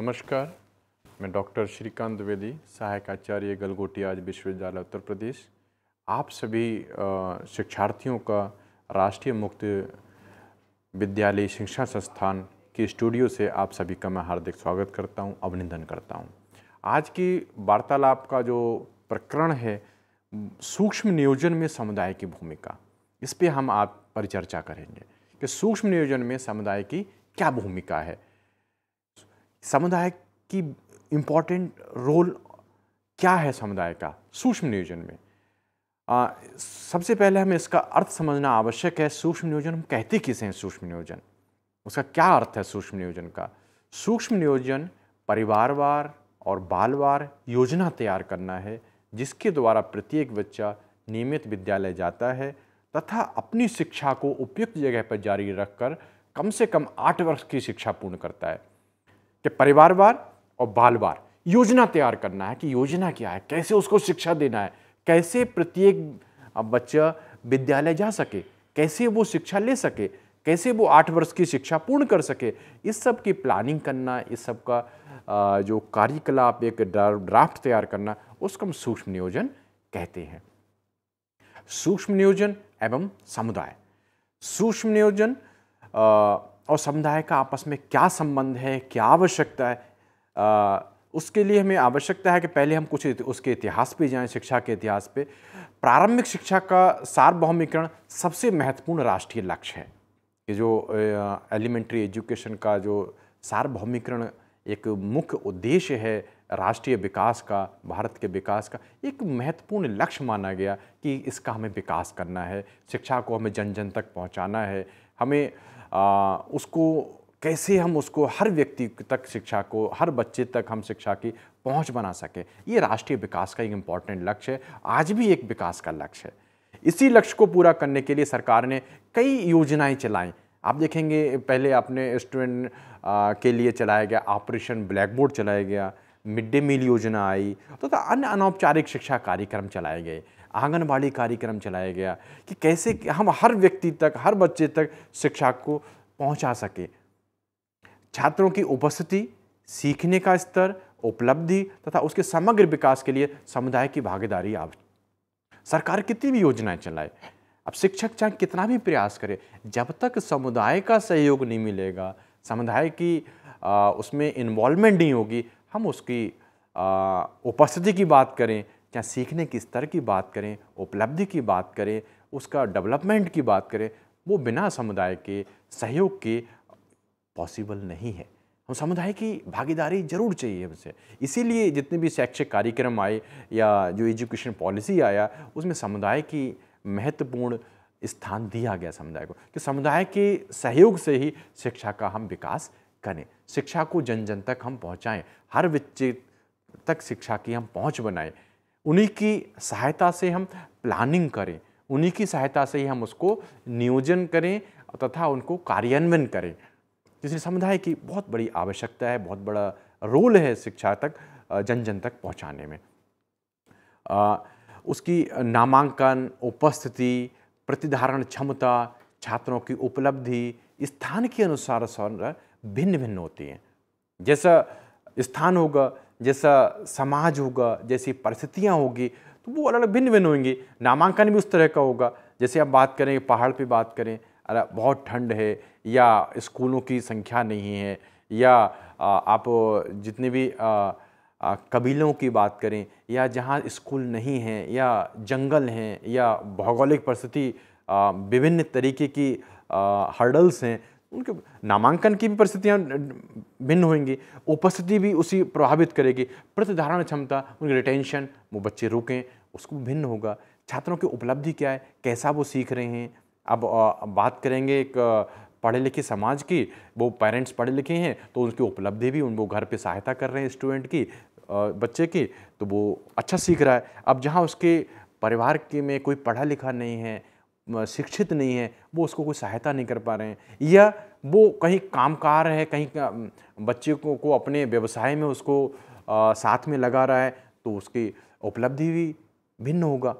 नमस्कार मैं डॉक्टर श्रीकांत द्विवेदी सहायक आचार्य गलगोटी आज विश्वविद्यालय उत्तर प्रदेश आप सभी शिक्षार्थियों का राष्ट्रीय मुक्त विद्यालय शिक्षा संस्थान के स्टूडियो से आप सभी का मैं हार्दिक स्वागत करता हूं, अभिनंदन करता हूं। आज की वार्तालाप का जो प्रकरण है सूक्ष्म नियोजन में समुदाय की भूमिका इस पर हम आप परिचर्चा करेंगे कि सूक्ष्म नियोजन में समुदाय की क्या भूमिका है समुदाय की इम्पॉर्टेंट रोल क्या है समुदाय का सूक्ष्म नियोजन में आ, सबसे पहले हमें इसका अर्थ समझना आवश्यक है सूक्ष्म नियोजन हम कहते किसे हैं सूक्ष्म नियोजन उसका क्या अर्थ है सूक्ष्म नियोजन का सूक्ष्म नियोजन परिवारवार और बालवार योजना तैयार करना है जिसके द्वारा प्रत्येक बच्चा नियमित विद्यालय जाता है तथा अपनी शिक्षा को उपयुक्त जगह पर जारी रखकर कम से कम आठ वर्ष की शिक्षा पूर्ण करता है कि परिवारवार और बालवार योजना तैयार करना है कि योजना क्या है कैसे उसको शिक्षा देना है कैसे प्रत्येक बच्चा विद्यालय जा सके कैसे वो शिक्षा ले सके कैसे वो आठ वर्ष की शिक्षा पूर्ण कर सके इस सब की प्लानिंग करना इस सब का जो कार्यकलाप एक ड्राफ्ट तैयार करना उसको हम सूक्ष्म नियोजन कहते हैं सूक्ष्म नियोजन एवं समुदाय सूक्ष्म नियोजन और समुदाय का आपस में क्या संबंध है क्या आवश्यकता है आ, उसके लिए हमें आवश्यकता है कि पहले हम कुछ उसके इतिहास पे जाएं शिक्षा के इतिहास पे प्रारंभिक शिक्षा का सार्वभौमिकरण सबसे महत्वपूर्ण राष्ट्रीय लक्ष्य है कि जो एलिमेंट्री एजुकेशन का जो सार्वभौमिकरण एक मुख्य उद्देश्य है राष्ट्रीय विकास का भारत के विकास का एक महत्वपूर्ण लक्ष्य माना गया कि इसका हमें विकास करना है शिक्षा को हमें जन जन तक पहुंचाना है हमें आ, उसको कैसे हम उसको हर व्यक्ति तक शिक्षा को हर बच्चे तक हम शिक्षा की पहुंच बना सकें ये राष्ट्रीय विकास का एक इम्पॉर्टेंट लक्ष्य है आज भी एक विकास का लक्ष्य है इसी लक्ष्य को पूरा करने के लिए सरकार ने कई योजनाएं चलाई आप देखेंगे पहले अपने स्टूडेंट के लिए चलाया गया ऑपरेशन ब्लैक बोर्ड चलाया गया मिड डे मील योजना आई तथा तो अन्य अनौपचारिक शिक्षा कार्यक्रम चलाए गए आंगनबाड़ी कार्यक्रम चलाया गया कि कैसे हम हर व्यक्ति तक हर बच्चे तक शिक्षा को पहुंचा सके छात्रों की उपस्थिति सीखने का स्तर उपलब्धि तथा उसके समग्र विकास के लिए समुदाय की भागीदारी आप सरकार कितनी भी योजनाएं चलाए अब शिक्षक चाहे कितना भी प्रयास करे जब तक समुदाय का सहयोग नहीं मिलेगा समुदाय की आ, उसमें इन्वॉल्वमेंट नहीं होगी हम उसकी उपस्थिति की बात करें क्या सीखने के स्तर की बात करें उपलब्धि की बात करें उसका डेवलपमेंट की बात करें वो बिना समुदाय के सहयोग के पॉसिबल नहीं है हम समुदाय की भागीदारी जरूर चाहिए हमसे इसीलिए जितने भी शैक्षिक कार्यक्रम आए या जो एजुकेशन पॉलिसी आया उसमें समुदाय की महत्वपूर्ण स्थान दिया गया समुदाय को कि समुदाय के सहयोग से ही शिक्षा का हम विकास करें शिक्षा को जन जन तक हम पहुँचाएँ हर बच्चे तक शिक्षा की हम पहुँच बनाएँ उन्हीं की सहायता से हम प्लानिंग करें उन्हीं की सहायता से ही हम उसको नियोजन करें तथा उनको कार्यान्वयन करें इसलिए समुदाय की बहुत बड़ी आवश्यकता है बहुत बड़ा रोल है शिक्षा तक जन जन तक पहुंचाने में आ, उसकी नामांकन उपस्थिति प्रतिधारण क्षमता छात्रों की उपलब्धि स्थान के अनुसार भिन्न भिन्न होती हैं जैसा स्थान होगा जैसा समाज होगा जैसी परिस्थितियाँ होगी तो वो अलग अलग भिन्न भिन्न होंगी नामांकन भी उस तरह का होगा जैसे आप बात करें पहाड़ पे बात करें अरे बहुत ठंड है या स्कूलों की संख्या नहीं है या आप जितने भी कबीलों की बात करें या जहाँ स्कूल नहीं हैं या जंगल हैं या भौगोलिक परिस्थिति विभिन्न तरीके की हर्डल्स हैं उनके नामांकन की भी परिस्थितियाँ भिन्न होंगी उपस्थिति भी उसी प्रभावित करेगी प्रतिधारण क्षमता उनकी रिटेंशन वो बच्चे रुकें उसको भिन्न होगा छात्रों की उपलब्धि क्या है कैसा वो सीख रहे हैं अब बात करेंगे एक पढ़े लिखे समाज की वो पेरेंट्स पढ़े लिखे हैं तो उनकी उपलब्धि भी उन वो घर पे सहायता कर रहे हैं स्टूडेंट की बच्चे की तो वो अच्छा सीख रहा है अब जहाँ उसके परिवार के में कोई पढ़ा लिखा नहीं है शिक्षित नहीं है वो उसको कोई सहायता नहीं कर पा रहे हैं या वो कहीं कामकार है कहीं बच्चे को को अपने व्यवसाय में उसको आ, साथ में लगा रहा है तो उसकी उपलब्धि भी भिन्न होगा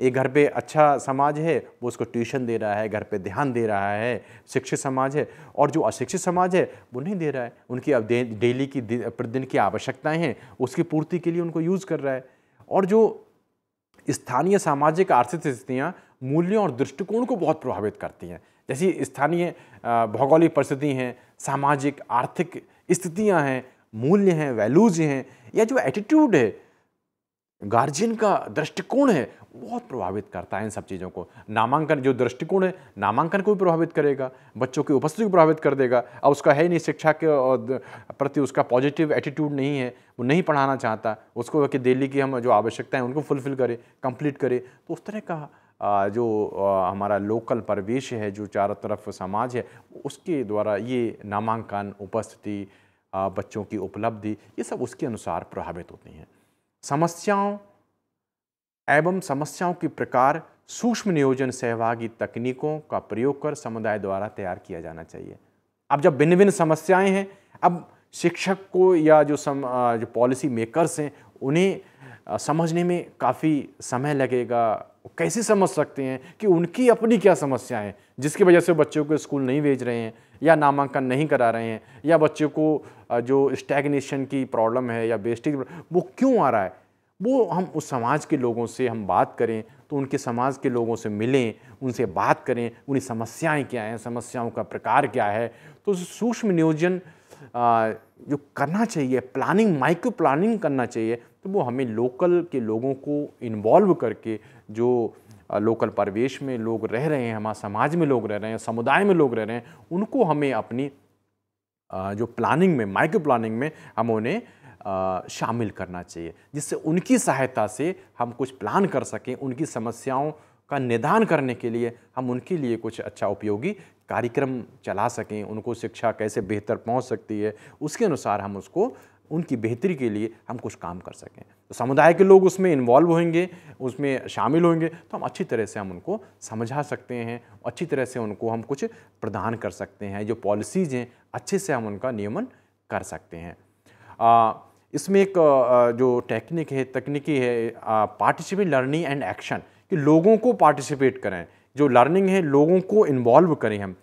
एक घर पे अच्छा समाज है वो उसको ट्यूशन दे रहा है घर पे ध्यान दे रहा है शिक्षित समाज है और जो अशिक्षित समाज है वो नहीं दे रहा है उनकी अब डेली की प्रतिदिन की आवश्यकताएं हैं उसकी पूर्ति के लिए उनको यूज़ कर रहा है और जो स्थानीय सामाजिक आर्थिक स्थितियाँ मूल्यों और दृष्टिकोण को बहुत प्रभावित करती हैं जैसी स्थानीय भौगोलिक परिस्थिति हैं सामाजिक आर्थिक स्थितियाँ हैं मूल्य हैं वैल्यूज हैं या जो एटीट्यूड है गार्जियन का दृष्टिकोण है बहुत प्रभावित करता है इन सब चीज़ों को नामांकन जो दृष्टिकोण है नामांकन को भी प्रभावित करेगा बच्चों की उपस्थिति को प्रभावित कर देगा अब उसका है ही नहीं शिक्षा के प्रति उसका पॉजिटिव एटीट्यूड नहीं है वो नहीं पढ़ाना चाहता उसको कि दिल्ली की हम जो है उनको फुलफिल करे कंप्लीट करे तो उस तरह का जो हमारा लोकल परिवेश है जो चारों तरफ समाज है उसके द्वारा ये नामांकन उपस्थिति बच्चों की उपलब्धि ये सब उसके अनुसार प्रभावित होती हैं समस्याओं एवं समस्याओं के प्रकार सूक्ष्म नियोजन सहभागी तकनीकों का प्रयोग कर समुदाय द्वारा तैयार किया जाना चाहिए अब जब भिन्न भिन्न समस्याएं हैं अब शिक्षक को या जो सम जो पॉलिसी मेकर्स हैं उन्हें समझने में काफ़ी समय लगेगा वो कैसे समझ सकते हैं कि उनकी अपनी क्या समस्याएं जिसकी वजह से बच्चों को स्कूल नहीं भेज रहे हैं या नामांकन नहीं करा रहे हैं या बच्चों को जो स्टैगनेशन की प्रॉब्लम है या बेस्टिक वो क्यों आ रहा है वो हम उस समाज के लोगों से हम बात करें तो उनके समाज के लोगों से मिलें उनसे बात करें उन्हें समस्याएं क्या हैं समस्याओं का प्रकार क्या है तो सूक्ष्म नियोजन जो करना चाहिए प्लानिंग माइक्रो प्लानिंग करना चाहिए तो वो हमें लोकल के लोगों को इन्वॉल्व करके जो लोकल परिवेश में लोग रह रहे हैं हमारे समाज में लोग रह रहे हैं समुदाय में लोग रह रहे हैं उनको हमें अपनी जो प्लानिंग में माइक्रो प्लानिंग में हम उन्हें शामिल करना चाहिए जिससे उनकी सहायता से हम कुछ प्लान कर सकें उनकी समस्याओं का निदान करने के लिए हम उनके लिए कुछ अच्छा उपयोगी कार्यक्रम चला सकें उनको शिक्षा कैसे बेहतर पहुंच सकती है उसके अनुसार हम उसको उनकी बेहतरी के लिए हम कुछ काम कर सकें तो समुदाय के लोग उसमें इन्वॉल्व होंगे उसमें शामिल होंगे तो हम अच्छी तरह से हम उनको समझा सकते हैं अच्छी तरह से उनको हम कुछ प्रदान कर सकते हैं जो पॉलिसीज़ हैं अच्छे से हम उनका नियमन कर सकते हैं आ, इसमें एक जो टेक्निक है तकनीकी है पार्टिसिपेट लर्निंग एंड एक्शन कि लोगों को पार्टिसिपेट करें जो लर्निंग है लोगों को इन्वॉल्व करें हम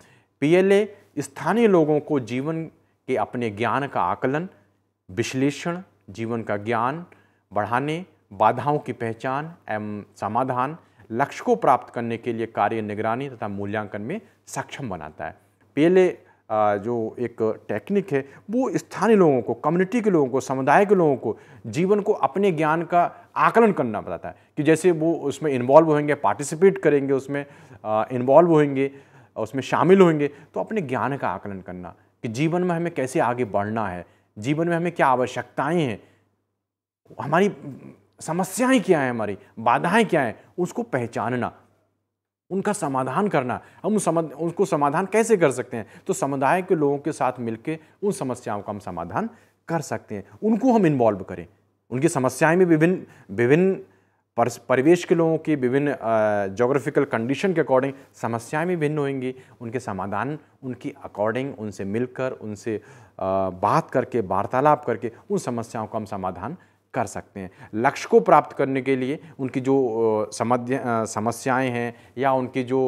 पीएलए स्थानीय लोगों को जीवन के अपने ज्ञान का आकलन विश्लेषण जीवन का ज्ञान बढ़ाने बाधाओं की पहचान एवं समाधान लक्ष्य को प्राप्त करने के लिए कार्य निगरानी तथा मूल्यांकन में सक्षम बनाता है पहले जो एक टेक्निक है वो स्थानीय लोगों को कम्युनिटी के लोगों को समुदाय के लोगों को जीवन को अपने ज्ञान का आकलन करना बताता है कि जैसे वो उसमें इन्वॉल्व होंगे पार्टिसिपेट करेंगे उसमें इन्वॉल्व होंगे उसमें शामिल होंगे तो अपने ज्ञान का आकलन करना कि जीवन में हमें कैसे आगे बढ़ना है जीवन में हमें क्या आवश्यकताएं हैं हमारी समस्याएं क्या हैं हमारी बाधाएं क्या हैं उसको पहचानना उनका समाधान करना हम उस उसको समाधान कैसे कर सकते हैं तो समुदाय के लोगों के साथ मिलकर उन समस्याओं का हम समाधान कर सकते हैं उनको हम इन्वॉल्व करें उनकी समस्याएं में विभिन्न विभिन्न परिवेश के लोगों की विभिन्न जोग्राफिकल कंडीशन के अकॉर्डिंग समस्याएं भी भिन्न होंगी उनके समाधान उनकी अकॉर्डिंग उनसे मिलकर उनसे बात करके वार्तालाप करके उन समस्याओं का हम समाधान कर सकते हैं लक्ष्य को प्राप्त करने के लिए उनकी जो समस्याएं हैं या उनकी जो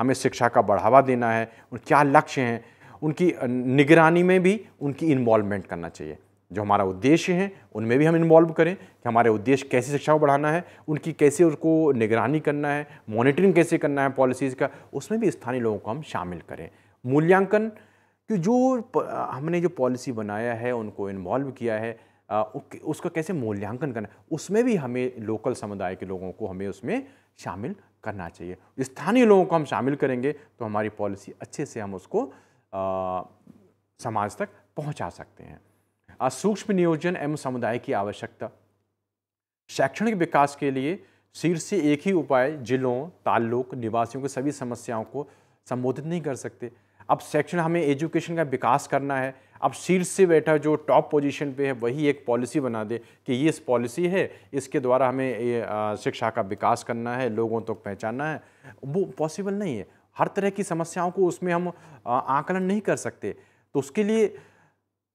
हमें शिक्षा का बढ़ावा देना है क्या लक्ष्य हैं उनकी निगरानी में भी उनकी इन्वॉल्वमेंट करना चाहिए जो हमारा उद्देश्य है उनमें भी हम इन्वॉल्व करें कि हमारे उद्देश्य कैसे शिक्षा को बढ़ाना है उनकी कैसे उसको निगरानी करना है मॉनिटरिंग कैसे करना है पॉलिसीज़ का उसमें भी स्थानीय लोगों को हम शामिल करें मूल्यांकन कि जो हमने जो पॉलिसी बनाया है उनको इन्वॉल्व किया है उसका कैसे मूल्यांकन करना उसमें भी हमें लोकल समुदाय के लोगों को हमें उसमें शामिल करना चाहिए स्थानीय लोगों को हम शामिल करेंगे तो हमारी पॉलिसी अच्छे से हम उसको आ, समाज तक पहुंचा सकते हैं सूक्ष्म नियोजन एवं समुदाय की आवश्यकता शैक्षणिक विकास के लिए सिर से एक ही उपाय जिलों ताल्लुक निवासियों की सभी समस्याओं को संबोधित नहीं कर सकते अब शैक्षण हमें एजुकेशन का विकास करना है अब शीर्ष से बैठा जो टॉप पोजीशन पे है वही एक पॉलिसी बना दे कि ये इस पॉलिसी है इसके द्वारा हमें शिक्षा का विकास करना है लोगों तक तो पहचानना है वो पॉसिबल नहीं है हर तरह की समस्याओं को उसमें हम आकलन नहीं कर सकते तो उसके लिए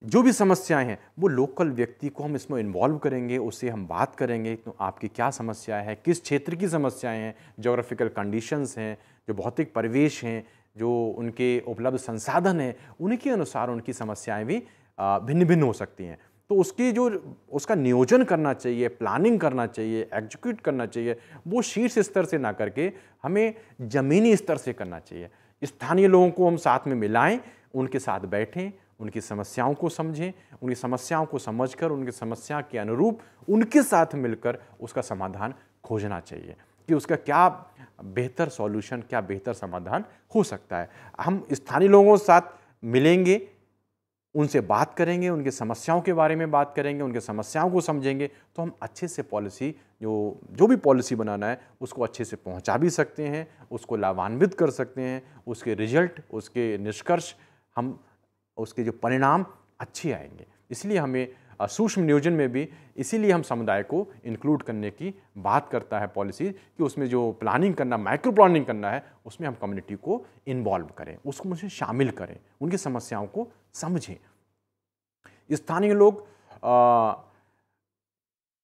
जो भी समस्याएं हैं वो लोकल व्यक्ति को हम इसमें इन्वॉल्व करेंगे उससे हम बात करेंगे तो आपकी क्या समस्या है किस क्षेत्र की समस्याएं हैं जोग्राफिकल कंडीशंस हैं जो भौतिक परिवेश हैं जो उनके उपलब्ध संसाधन हैं उनके अनुसार उनकी समस्याएं भी भिन्न भिन्न हो सकती हैं तो उसकी जो उसका नियोजन करना चाहिए प्लानिंग करना चाहिए एग्जीक्यूट करना चाहिए वो शीर्ष स्तर से ना करके हमें ज़मीनी स्तर से करना चाहिए स्थानीय लोगों को हम साथ में मिलाएं उनके साथ बैठें उनकी समस्याओं को समझें उनकी समस्याओं को समझकर उनकी समस्या के अनुरूप उनके साथ मिलकर उसका समाधान खोजना चाहिए कि उसका क्या बेहतर सॉल्यूशन क्या बेहतर समाधान हो सकता है हम स्थानीय लोगों के साथ मिलेंगे उनसे बात करेंगे उनके समस्याओं के बारे में बात करेंगे उनके समस्याओं को समझेंगे तो हम अच्छे से पॉलिसी जो जो भी पॉलिसी बनाना है उसको अच्छे से पहुंचा भी सकते हैं उसको लाभान्वित कर सकते हैं उसके रिजल्ट उसके निष्कर्ष हम उसके जो परिणाम अच्छे आएंगे इसलिए हमें सूक्ष्म नियोजन में भी इसीलिए हम समुदाय को इंक्लूड करने की बात करता है पॉलिसी कि उसमें जो प्लानिंग करना माइक्रो प्लानिंग करना है उसमें हम कम्युनिटी को इन्वॉल्व करें उसको मुझे शामिल करें उनकी समस्याओं को समझें स्थानीय लोग आ,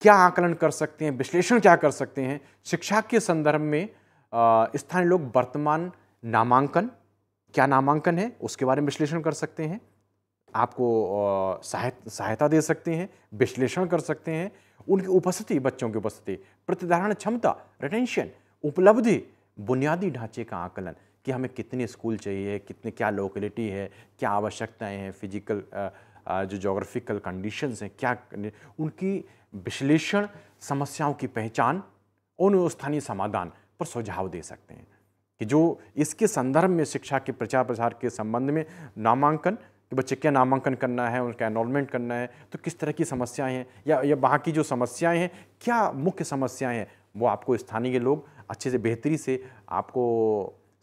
क्या आकलन कर सकते हैं विश्लेषण क्या कर सकते हैं शिक्षा के संदर्भ में स्थानीय लोग वर्तमान नामांकन क्या नामांकन है उसके बारे में विश्लेषण कर सकते हैं आपको सहायता सहायता दे सकते हैं विश्लेषण कर सकते हैं उनकी उपस्थिति बच्चों की उपस्थिति प्रतिधारण क्षमता रिटेंशन उपलब्धि बुनियादी ढांचे का आकलन कि हमें कितने स्कूल चाहिए कितने क्या लोकेलिटी है क्या आवश्यकताएं हैं फिजिकल जो जोग्राफिकल कंडीशंस हैं क्या उनकी विश्लेषण समस्याओं की पहचान और स्थानीय समाधान पर सुझाव दे सकते हैं कि जो इसके संदर्भ में शिक्षा के प्रचार प्रसार के संबंध में नामांकन कि बच्चे क्या नामांकन करना है उनका एनरोलमेंट करना है तो किस तरह की समस्याएं हैं या या वहाँ की जो समस्याएं हैं क्या मुख्य समस्याएं हैं वो आपको स्थानीय लोग अच्छे से बेहतरी से आपको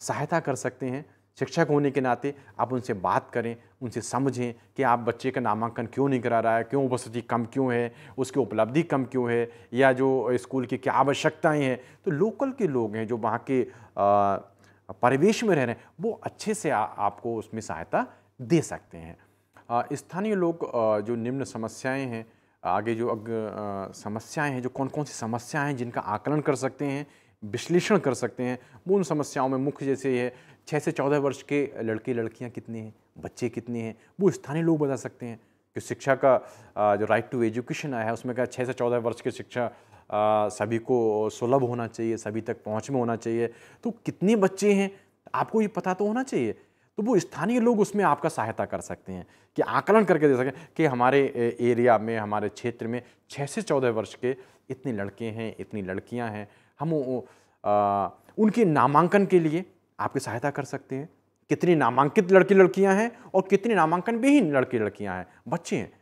सहायता कर सकते हैं शिक्षक होने के नाते आप उनसे बात करें उनसे समझें कि आप बच्चे का नामांकन क्यों नहीं करा रहा है क्यों उपस्थिति कम क्यों है उसकी उपलब्धि कम क्यों है या जो स्कूल की क्या आवश्यकताएं हैं तो लोकल के लोग हैं जो वहाँ के परिवेश में रह रहे हैं वो अच्छे से आ, आपको उसमें सहायता दे सकते हैं स्थानीय लोग जो निम्न समस्याएँ हैं आगे जो अग, आ, समस्याएं हैं जो कौन कौन सी समस्याएं हैं जिनका आकलन कर सकते हैं विश्लेषण कर सकते हैं वो उन समस्याओं में मुख्य जैसे है छः से चौदह वर्ष के लड़के लड़कियाँ कितने हैं बच्चे कितने हैं वो स्थानीय लोग बता सकते हैं कि शिक्षा का जो राइट टू एजुकेशन आया है उसमें क्या छः से चौदह वर्ष की शिक्षा सभी को सुलभ होना चाहिए सभी तक पहुँच में होना चाहिए तो कितने बच्चे हैं आपको ये पता तो होना चाहिए तो वो स्थानीय लोग उसमें आपका सहायता कर सकते हैं कि आकलन करके दे सकें कि हमारे एरिया में हमारे क्षेत्र में छः से चौदह वर्ष के इतने लड़के हैं इतनी लड़कियां हैं हम उनके नामांकन के लिए आपकी सहायता कर सकते हैं कितनी नामांकित लड़की लड़कियां हैं और कितने नामांकन विहीन लड़की लड़कियां हैं बच्चे हैं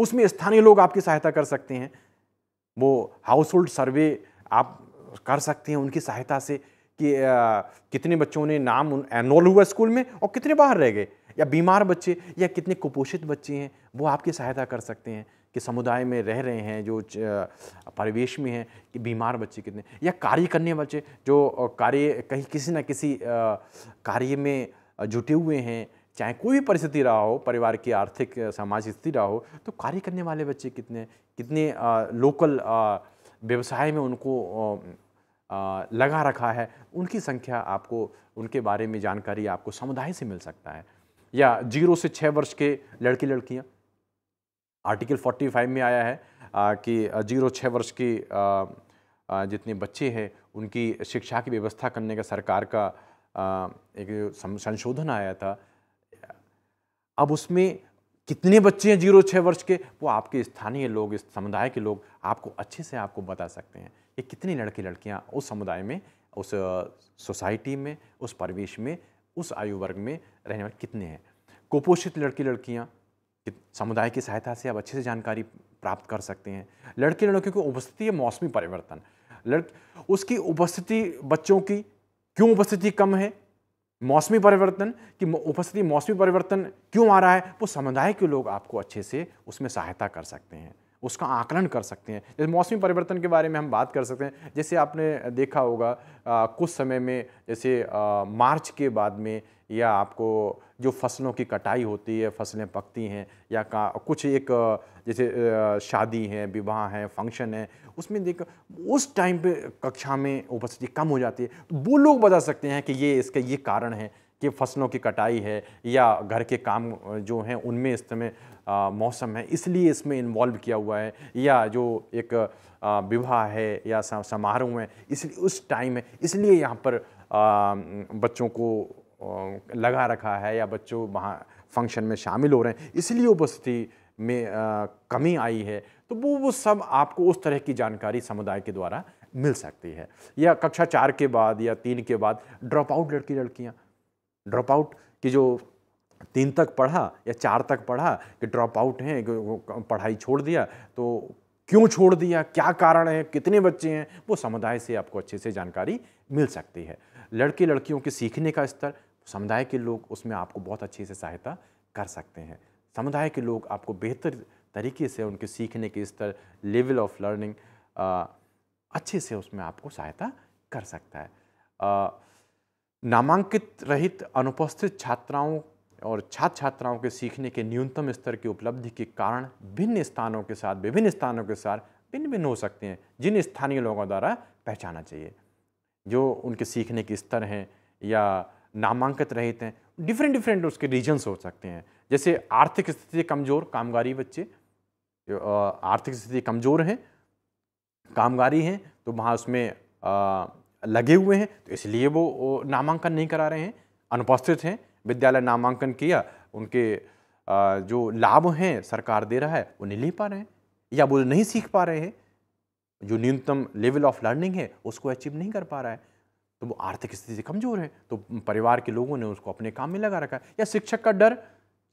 उसमें स्थानीय लोग आपकी सहायता कर सकते हैं वो हाउस होल्ड सर्वे आप कर सकते हैं उनकी सहायता से कि आ, कितने बच्चों ने नाम एनरोल हुआ स्कूल में और कितने बाहर रह गए या बीमार बच्चे या कितने कुपोषित बच्चे हैं वो आपकी सहायता कर सकते हैं कि समुदाय में रह रहे हैं जो परिवेश में हैं कि बीमार बच्चे कितने या कार्य करने बच्चे जो कार्य कहीं किसी न किसी कार्य में जुटे हुए हैं चाहे कोई भी परिस्थिति रहा हो परिवार की आर्थिक सामाजिक स्थिति रहा हो तो कार्य करने वाले बच्चे कितने कितने लोकल व्यवसाय में उनको लगा रखा है उनकी संख्या आपको उनके बारे में जानकारी आपको समुदाय से मिल सकता है या जीरो से छः वर्ष के लड़के लड़कियाँ आर्टिकल 45 में आया है आ, कि जीरो छः वर्ष की आ, बच्चे हैं उनकी शिक्षा की व्यवस्था करने का सरकार का आ, एक संशोधन आया था अब उसमें कितने बच्चे हैं जीरो छः वर्ष के वो आपके स्थानीय लोग इस समुदाय के लोग आपको अच्छे से आपको बता सकते हैं कि कितने लड़के लड़कियां उस समुदाय में उस सोसाइटी में उस परिवेश में उस आयु वर्ग में रहने वाले कितने हैं कुपोषित लड़की लड़कियां कि समुदाय की सहायता से आप अच्छे से जानकारी प्राप्त कर सकते हैं लड़के लड़कियों की उपस्थिति है मौसमी परिवर्तन लड़ उसकी उपस्थिति बच्चों की क्यों उपस्थिति कम है मौसमी परिवर्तन की उपस्थिति मौसमी परिवर्तन क्यों आ रहा है वो समुदाय के लोग आपको अच्छे से उसमें सहायता कर सकते हैं उसका आकलन कर सकते हैं जैसे मौसमी परिवर्तन के बारे में हम बात कर सकते हैं जैसे आपने देखा होगा आ, कुछ समय में जैसे आ, मार्च के बाद में या आपको जो फसलों की कटाई होती है फसलें पकती हैं या का कुछ एक जैसे शादी है विवाह है फंक्शन है उसमें देख उस टाइम पे कक्षा में उपस्थिति कम हो जाती है तो वो लोग बता सकते हैं कि ये इसका ये कारण है कि फसलों की कटाई है या घर के काम जो हैं उनमें इस समय मौसम है इसलिए इसमें इन्वॉल्व किया हुआ है या जो एक विवाह है या समारोह है इसलिए उस टाइम है इसलिए यहाँ पर आ, बच्चों को लगा रखा है या बच्चों वहाँ फंक्शन में शामिल हो रहे हैं इसलिए उपस्थिति में आ, कमी आई है तो वो वो सब आपको उस तरह की जानकारी समुदाय के द्वारा मिल सकती है या कक्षा चार के बाद या तीन के बाद ड्रॉप आउट लड़की लड़कियाँ ड्रॉप आउट की जो तीन तक पढ़ा या चार तक पढ़ा कि ड्रॉप आउट हैं पढ़ाई छोड़ दिया तो क्यों छोड़ दिया क्या कारण है कितने बच्चे हैं वो समुदाय से आपको अच्छे से जानकारी मिल सकती है लड़के लड़कियों के सीखने का स्तर समुदाय के लोग उसमें आपको बहुत अच्छे से सहायता कर सकते हैं समुदाय के लोग आपको बेहतर तरीके से उनके सीखने के स्तर लेवल ऑफ लर्निंग अच्छे से उसमें आपको सहायता कर सकता है नामांकित रहित अनुपस्थित छात्राओं और छात्र छात्राओं के सीखने के न्यूनतम स्तर की उपलब्धि के कारण भिन्न स्थानों के साथ विभिन्न स्थानों के साथ भिन्न भिन्न हो सकते हैं जिन स्थानीय लोगों द्वारा पहचाना चाहिए जो उनके सीखने के स्तर हैं या नामांकित रहे थे डिफरेंट डिफरेंट उसके रीजन्स हो सकते हैं जैसे आर्थिक स्थिति कमज़ोर कामगारी बच्चे आर्थिक स्थिति कमज़ोर हैं कामगारी हैं तो वहाँ उसमें लगे हुए हैं तो इसलिए वो नामांकन नहीं करा रहे हैं अनुपस्थित हैं विद्यालय नामांकन किया उनके जो लाभ हैं सरकार दे रहा है वो नहीं ले पा रहे हैं या वो नहीं सीख पा रहे हैं जो न्यूनतम लेवल ऑफ लर्निंग है उसको अचीव नहीं कर पा रहा है तो वो आर्थिक स्थिति से कमज़ोर है तो परिवार के लोगों ने उसको अपने काम में लगा रखा है या शिक्षक का डर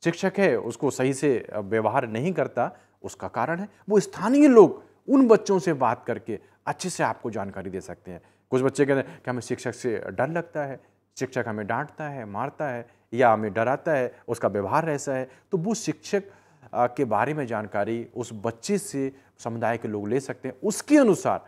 शिक्षक है उसको सही से व्यवहार नहीं करता उसका कारण है वो स्थानीय लोग उन बच्चों से बात करके अच्छे से आपको जानकारी दे सकते हैं कुछ बच्चे कहते हैं कि हमें शिक्षक से डर लगता है शिक्षक हमें डांटता है मारता है या हमें डराता है उसका व्यवहार ऐसा है तो वो शिक्षक के बारे में जानकारी उस बच्चे से समुदाय के लोग ले सकते हैं उसके अनुसार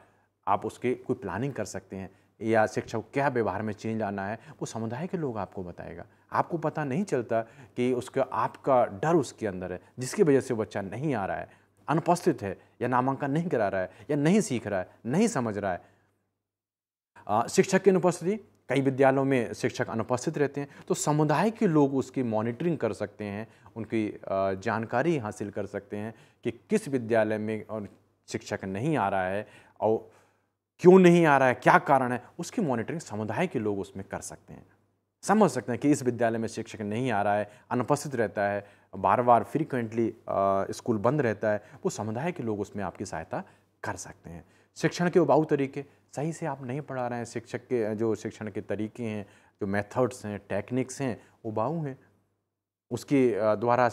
आप उसके कोई प्लानिंग कर सकते हैं या शिक्षक क्या व्यवहार में चेंज आना है वो समुदाय के लोग आपको बताएगा आपको पता नहीं चलता कि उसका आपका डर उसके अंदर है जिसकी वजह से बच्चा नहीं आ रहा है अनुपस्थित है या नामांकन नहीं करा रहा है या नहीं सीख रहा है नहीं समझ रहा है शिक्षक की अनुपस्थिति कई विद्यालयों में शिक्षक अनुपस्थित रहते हैं तो समुदाय के लोग उसकी मॉनिटरिंग कर सकते हैं उनकी जानकारी हासिल कर सकते हैं कि किस विद्यालय में शिक्षक नहीं आ रहा है और क्यों नहीं आ रहा है क्या कारण है उसकी मॉनिटरिंग समुदाय के लोग उसमें कर सकते हैं समझ सकते हैं कि इस विद्यालय में शिक्षक नहीं आ रहा है अनुपस्थित रहता है बार बार फ्रीक्वेंटली स्कूल बंद रहता है वो समुदाय के लोग उसमें आपकी सहायता कर सकते हैं शिक्षण के उबाऊ तरीके सही से आप नहीं पढ़ा रहे हैं शिक्षक के जो शिक्षण के तरीके हैं जो मेथड्स हैं टेक्निक्स हैं उबाऊ हैं उसके द्वारा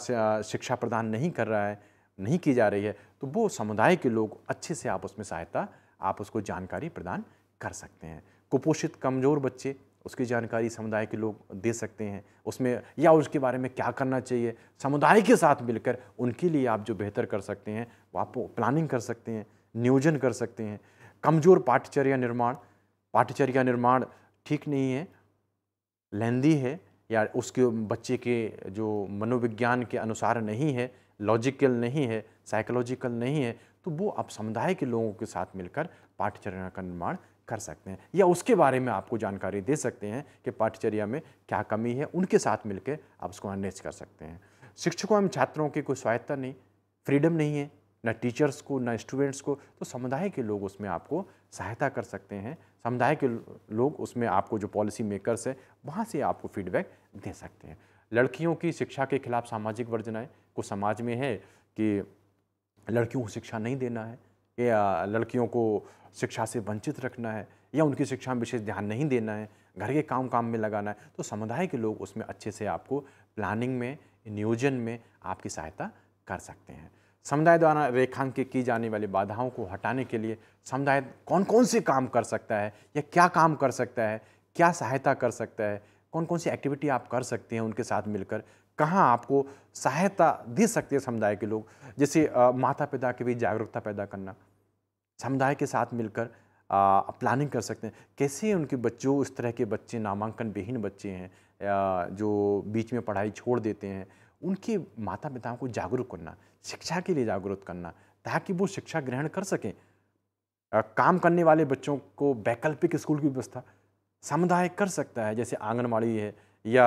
शिक्षा प्रदान नहीं कर रहा है नहीं की जा रही है तो वो समुदाय के लोग अच्छे से आप उसमें सहायता आप उसको जानकारी प्रदान कर सकते हैं कुपोषित कमज़ोर बच्चे उसकी जानकारी समुदाय के लोग दे सकते हैं उसमें या उसके बारे में क्या करना चाहिए समुदाय के साथ मिलकर उनके लिए आप जो बेहतर कर सकते हैं वो आप प्लानिंग कर सकते हैं नियोजन कर सकते हैं कमज़ोर पाठचर्या निर्माण पाठचर्या निर्माण ठीक नहीं है लेंदी है या उसके बच्चे के जो मनोविज्ञान के अनुसार नहीं है लॉजिकल नहीं है साइकोलॉजिकल नहीं है तो वो आप समुदाय के लोगों के साथ मिलकर पाठचर्या का निर्माण कर सकते हैं या उसके बारे में आपको जानकारी दे सकते हैं कि पाठचर्या में क्या कमी है उनके साथ मिलकर आप उसको अनेज कर सकते हैं शिक्षकों एवं छात्रों की कोई स्वायत्ता नहीं फ्रीडम नहीं है न टीचर्स को न स्टूडेंट्स को तो समुदाय के लोग उसमें आपको सहायता कर सकते हैं समुदाय के लोग उसमें आपको जो पॉलिसी मेकर्स हैं वहाँ से आपको फीडबैक दे सकते हैं लड़कियों की शिक्षा के खिलाफ सामाजिक वर्जनाएँ को समाज में है कि लड़कियों को शिक्षा नहीं देना है या लड़कियों को शिक्षा से वंचित रखना है या उनकी शिक्षा में विशेष ध्यान नहीं देना है घर के काम काम में लगाना है तो समुदाय के लोग उसमें अच्छे से आपको प्लानिंग में नियोजन में आपकी सहायता कर सकते हैं समुदाय द्वारा रेखांकित की जाने वाली बाधाओं को हटाने के लिए समुदाय कौन कौन से काम कर सकता है या क्या काम कर सकता है क्या सहायता कर सकता है कौन कौन सी एक्टिविटी आप कर सकते हैं उनके साथ मिलकर कहाँ आपको सहायता दे सकते हैं समुदाय के लोग जैसे माता पिता के बीच जागरूकता पैदा करना समुदाय के साथ मिलकर प्लानिंग कर सकते हैं कैसे उनके बच्चों इस तरह के बच्चे नामांकन विहीन बच्चे हैं जो बीच में पढ़ाई छोड़ देते हैं उनके माता पिताओं को जागरूक करना शिक्षा के लिए जागरूक करना ताकि वो शिक्षा ग्रहण कर सकें काम करने वाले बच्चों को वैकल्पिक स्कूल की व्यवस्था समुदाय कर सकता है जैसे आंगनबाड़ी है या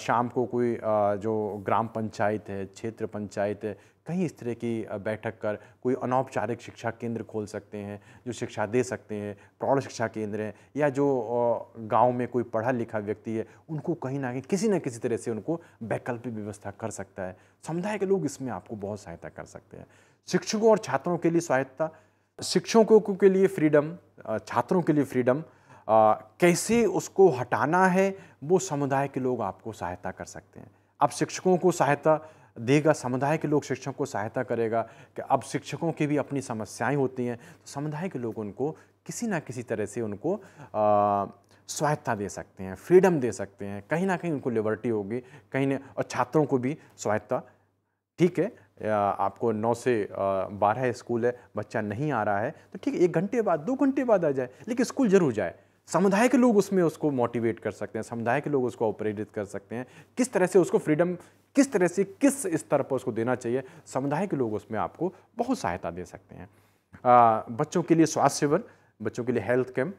शाम को कोई जो ग्राम पंचायत है क्षेत्र पंचायत है कहीं इस तरह की बैठक कर कोई अनौपचारिक शिक्षा केंद्र खोल सकते हैं जो शिक्षा दे सकते हैं प्रौढ़ शिक्षा केंद्र हैं या जो गांव में कोई पढ़ा लिखा व्यक्ति है उनको कहीं ना कहीं किसी न किसी तरह से उनको वैकल्पिक व्यवस्था कर सकता है समुदाय के लोग इसमें आपको बहुत सहायता कर सकते हैं शिक्षकों और छात्रों के लिए सहायता शिक्षकों के लिए फ्रीडम छात्रों के लिए फ्रीडम आ, कैसे उसको हटाना है वो समुदाय के लोग आपको सहायता कर सकते हैं अब शिक्षकों को सहायता देगा समुदाय के लोग शिक्षकों को सहायता करेगा कि अब शिक्षकों की भी अपनी समस्याएं होती हैं तो समुदाय के लोग उनको किसी ना किसी तरह से उनको सहायता स्वायत्ता दे सकते हैं फ्रीडम दे सकते हैं कहीं ना कहीं उनको लिबर्टी होगी कहीं ना और छात्रों को भी स्वायत्ता ठीक है आपको नौ से बारह स्कूल है बच्चा नहीं आ रहा है तो ठीक है एक घंटे बाद दो घंटे बाद आ जाए लेकिन स्कूल ज़रूर जाए समुदाय के लोग उसमें उसको मोटिवेट कर सकते हैं समुदाय के लोग उसको प्रेरित कर सकते हैं किस तरह से उसको फ्रीडम किस तरह से किस स्तर पर उसको देना चाहिए समुदाय के लोग उसमें आपको बहुत सहायता दे सकते हैं आ, बच्चों के लिए स्वास्थ्य शिविर बच्चों के लिए हेल्थ कैंप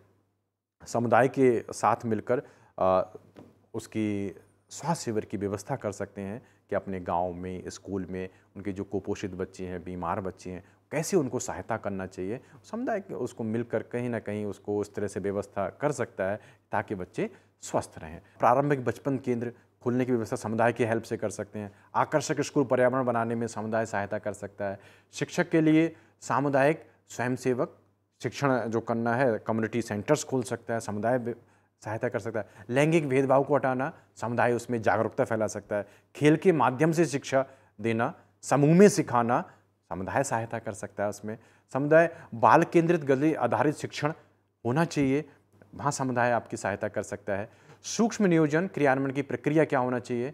समुदाय के साथ मिलकर आ, उसकी स्वास्थ्य शिविर की व्यवस्था कर सकते हैं कि अपने गांव में स्कूल में उनके जो कुपोषित बच्चे हैं बीमार बच्चे हैं कैसे उनको सहायता करना चाहिए समुदाय उसको मिलकर कहीं ना कहीं उसको उस तरह से व्यवस्था कर सकता है ताकि बच्चे स्वस्थ रहें प्रारंभिक बचपन केंद्र खोलने की व्यवस्था समुदाय की हेल्प से कर सकते हैं आकर्षक स्कूल पर्यावरण बनाने में समुदाय सहायता कर सकता है शिक्षक के लिए सामुदायिक स्वयंसेवक शिक्षण जो करना है कम्युनिटी सेंटर्स खोल सकता है समुदाय सहायता कर सकता है लैंगिक भेदभाव को हटाना समुदाय उसमें जागरूकता फैला सकता है खेल के माध्यम से शिक्षा देना समूह में सिखाना समुदाय सहायता कर सकता है उसमें समुदाय बाल केंद्रित गली आधारित शिक्षण होना चाहिए वहाँ समुदाय आपकी सहायता कर सकता है सूक्ष्म नियोजन क्रियान्वयन की प्रक्रिया क्या होना चाहिए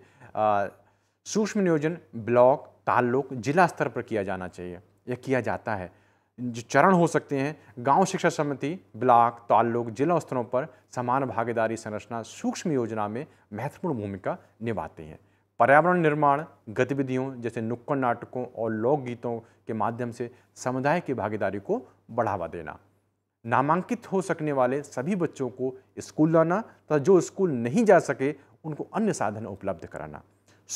सूक्ष्म नियोजन ब्लॉक ताल्लुक जिला स्तर पर किया जाना चाहिए यह किया जाता है जो चरण हो सकते हैं गांव शिक्षा समिति ब्लॉक ताल्लुक जिला स्तरों पर समान भागीदारी संरचना सूक्ष्म योजना में महत्वपूर्ण भूमिका निभाते हैं पर्यावरण निर्माण गतिविधियों जैसे नुक्कड़ नाटकों और लोकगीतों के माध्यम से समुदाय की भागीदारी को बढ़ावा देना नामांकित हो सकने वाले सभी बच्चों को स्कूल लाना तथा जो स्कूल नहीं जा सके उनको अन्य साधन उपलब्ध कराना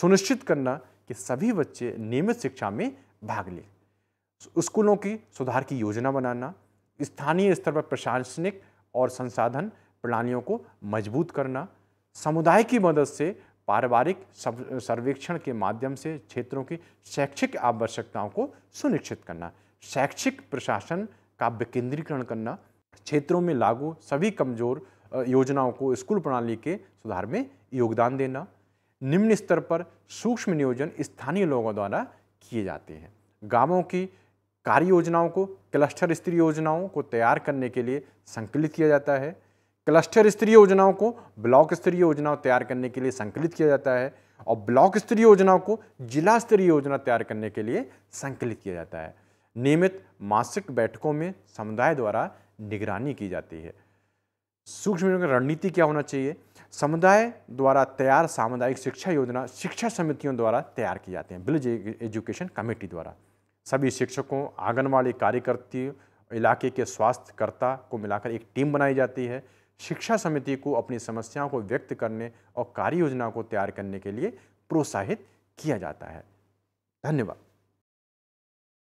सुनिश्चित करना कि सभी बच्चे नियमित शिक्षा में भाग लें स्कूलों की सुधार की योजना बनाना स्थानीय स्तर पर प्रशासनिक और संसाधन प्रणालियों को मजबूत करना समुदाय की मदद से पारिवारिक सर्वेक्षण के माध्यम से क्षेत्रों की शैक्षिक आवश्यकताओं को सुनिश्चित करना शैक्षिक प्रशासन का विकेंद्रीकरण करना क्षेत्रों में लागू सभी कमजोर योजनाओं को स्कूल प्रणाली के सुधार में योगदान देना निम्न स्तर पर सूक्ष्म नियोजन स्थानीय लोगों द्वारा किए जाते हैं गांवों की कार्य योजनाओं को क्लस्टर स्तरीय योजनाओं को तैयार करने के लिए संकलित किया जाता है क्लस्टर स्तरीय योजनाओं को ब्लॉक स्तरीय योजनाओं तैयार करने के लिए संकलित किया जाता है और ब्लॉक स्तरीय योजनाओं को जिला स्तरीय योजना तैयार करने के लिए संकलित किया जाता है नियमित मासिक बैठकों में समुदाय द्वारा निगरानी की जाती है सूक्ष्म रणनीति क्या होना चाहिए समुदाय द्वारा तैयार सामुदायिक शिक्षा योजना शिक्षा समितियों द्वारा तैयार की जाती है विलेज एजुकेशन कमेटी द्वारा सभी शिक्षकों आंगनबाड़ी कार्यकर्ती इलाके के स्वास्थ्यकर्ता को मिलाकर एक टीम बनाई जाती है शिक्षा समिति को अपनी समस्याओं को व्यक्त करने और कार्य योजना को तैयार करने के लिए प्रोत्साहित किया जाता है धन्यवाद